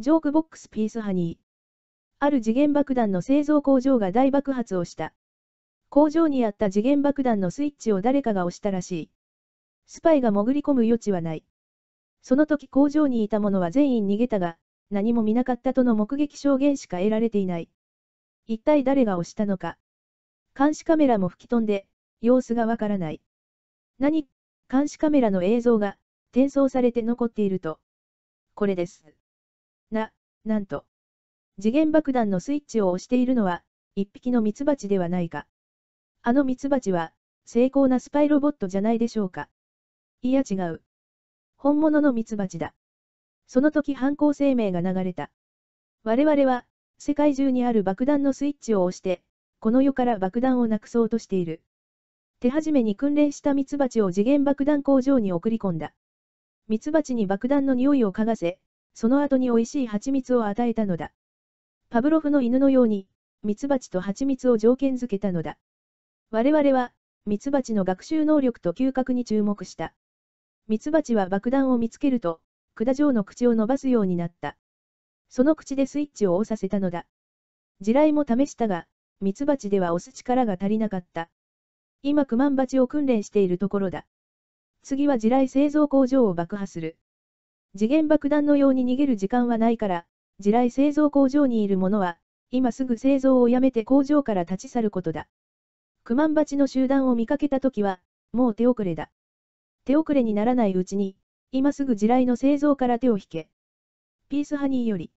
ジョークボックスピースハニー。ある次元爆弾の製造工場が大爆発をした。工場にあった次元爆弾のスイッチを誰かが押したらしい。スパイが潜り込む余地はない。その時工場にいた者は全員逃げたが、何も見なかったとの目撃証言しか得られていない。一体誰が押したのか。監視カメラも吹き飛んで、様子がわからない。何、監視カメラの映像が、転送されて残っていると。これです。な、なんと。次元爆弾のスイッチを押しているのは、一匹のミツバチではないか。あのミツバチは、精巧なスパイロボットじゃないでしょうか。いや違う。本物のミツバチだ。その時犯行声明が流れた。我々は、世界中にある爆弾のスイッチを押して、この世から爆弾をなくそうとしている。手始めに訓練したミツバチを次元爆弾工場に送り込んだ。ミツバチに爆弾の匂いを嗅がせ、その後に美味しい蜂蜜を与えたのだ。パブロフの犬のように、ミツバチと蜂蜜を条件づけたのだ。我々は、ミツバチの学習能力と嗅覚に注目した。ミツバチは爆弾を見つけると、管状の口を伸ばすようになった。その口でスイッチを押させたのだ。地雷も試したが、ミツバチでは押す力が足りなかった。今クマンバチを訓練しているところだ。次は地雷製造工場を爆破する。次元爆弾のように逃げる時間はないから、地雷製造工場にいる者は、今すぐ製造をやめて工場から立ち去ることだ。クマンバチの集団を見かけたときは、もう手遅れだ。手遅れにならないうちに、今すぐ地雷の製造から手を引け。ピースハニーより。